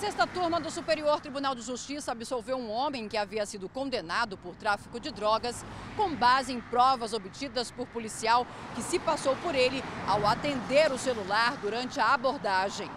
sexta turma do Superior Tribunal de Justiça absolveu um homem que havia sido condenado por tráfico de drogas com base em provas obtidas por policial que se passou por ele ao atender o celular durante a abordagem.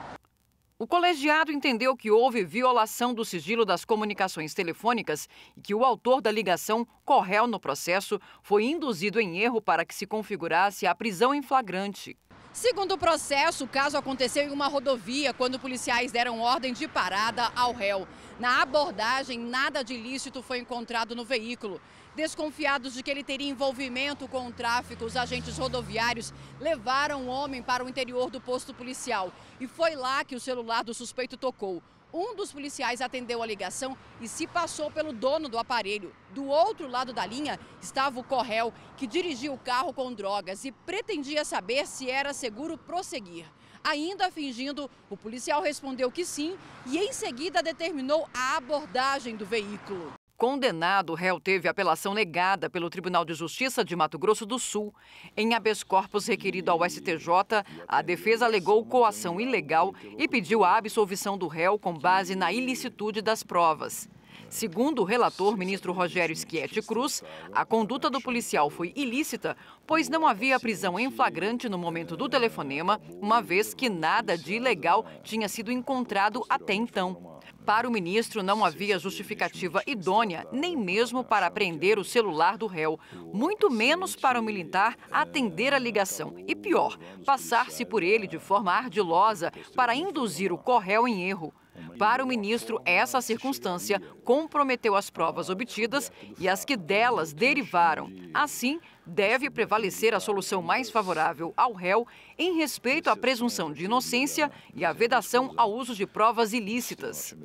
O colegiado entendeu que houve violação do sigilo das comunicações telefônicas e que o autor da ligação, correu no processo, foi induzido em erro para que se configurasse a prisão em flagrante. Segundo o processo, o caso aconteceu em uma rodovia, quando policiais deram ordem de parada ao réu. Na abordagem, nada de ilícito foi encontrado no veículo. Desconfiados de que ele teria envolvimento com o tráfico, os agentes rodoviários levaram o homem para o interior do posto policial. E foi lá que o celular do suspeito tocou. Um dos policiais atendeu a ligação e se passou pelo dono do aparelho. Do outro lado da linha estava o Correl, que dirigia o carro com drogas e pretendia saber se era seguro prosseguir. Ainda fingindo, o policial respondeu que sim e em seguida determinou a abordagem do veículo. Condenado, o réu teve apelação negada pelo Tribunal de Justiça de Mato Grosso do Sul. Em habeas corpus requerido ao STJ, a defesa alegou coação ilegal e pediu a absolvição do réu com base na ilicitude das provas. Segundo o relator, ministro Rogério Schietti Cruz, a conduta do policial foi ilícita, pois não havia prisão em flagrante no momento do telefonema, uma vez que nada de ilegal tinha sido encontrado até então. Para o ministro, não havia justificativa idônea, nem mesmo para apreender o celular do réu, muito menos para o militar atender a ligação. E pior, passar-se por ele de forma ardilosa para induzir o corréu em erro. Para o ministro, essa circunstância comprometeu as provas obtidas e as que delas derivaram. Assim, deve prevalecer a solução mais favorável ao réu em respeito à presunção de inocência e à vedação ao uso de provas ilícitas.